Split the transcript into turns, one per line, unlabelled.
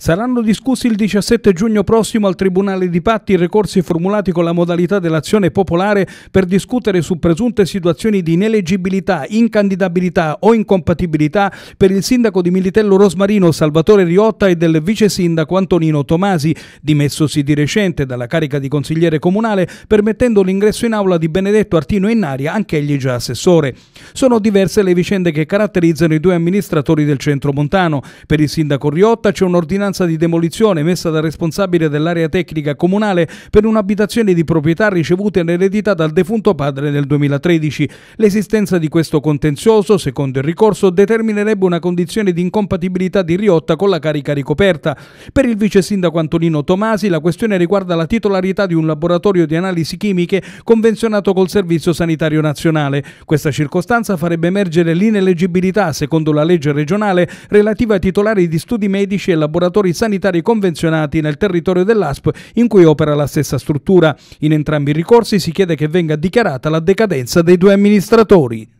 Saranno discussi il 17 giugno prossimo al Tribunale di Patti i ricorsi formulati con la modalità dell'azione popolare per discutere su presunte situazioni di ineleggibilità, incandidabilità o incompatibilità per il sindaco di Militello Rosmarino Salvatore Riotta e del vice sindaco Antonino Tomasi, dimessosi di recente dalla carica di consigliere comunale permettendo l'ingresso in aula di Benedetto Artino Innaria, anch'egli già assessore. Sono diverse le vicende che caratterizzano i due amministratori del centro montano. Per il sindaco Riotta c'è un'ordinanza ordinanza di demolizione emessa dal responsabile dell'area tecnica comunale per un'abitazione di proprietà ricevuta in eredità dal defunto padre nel 2013. L'esistenza di questo contenzioso, secondo il ricorso, determinerebbe una condizione di incompatibilità di Riotta con la carica ricoperta. Per il vice sindaco Antonino Tomasi la questione riguarda la titolarità di un laboratorio di analisi chimiche convenzionato col Servizio Sanitario Nazionale. Questa circostanza farebbe emergere l'ineleggibilità, secondo la legge regionale, relativa ai titolari di studi medici e laboratori operatori sanitari convenzionati nel territorio dell'ASP in cui opera la stessa struttura. In entrambi i ricorsi si chiede che venga dichiarata la decadenza dei due amministratori.